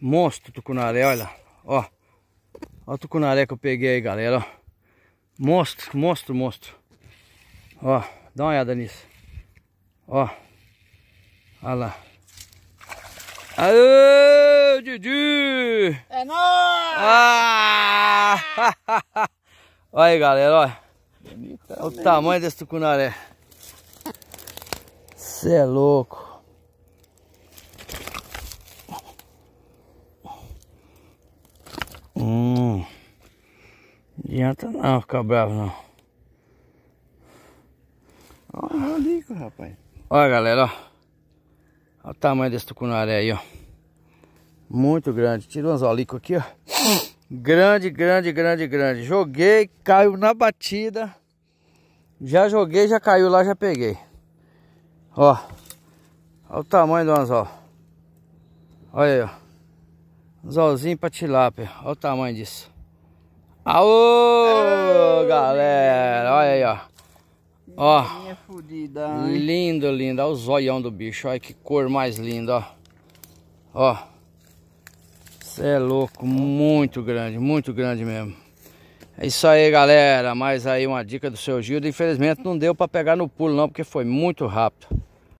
Monstro tucunaré, olha. Ó. Ó o tucunaré que eu peguei aí, galera, ó. Monstro, monstro, monstro. Ó, dá uma olhada nisso. Ó. Olha lá. Aê, Didi! É nóis! Ah! olha aí, galera, olha. olha o tamanho né? desse tucunaré. Você é louco. adianta não ficar bravo não. Olha o lico rapaz. Olha galera, ó. Olha o tamanho desse tucunaré aí, ó. Muito grande. Tira um olicos aqui, ó. Grande, grande, grande, grande. Joguei, caiu na batida. Já joguei, já caiu lá, já peguei. Ó. Olha o tamanho do anzol. Olha aí, ó. Anzolzinho pra tilápia. Olha o tamanho disso. Alô, Aê, galera! Olha aí, ó. Ó. Fudida, lindo, lindo. Olha o zoião do bicho. Olha que cor mais linda, ó. Ó. é louco. Muito grande, muito grande mesmo. É isso aí, galera. Mais aí uma dica do seu Gildo. Infelizmente não deu para pegar no pulo, não, porque foi muito rápido.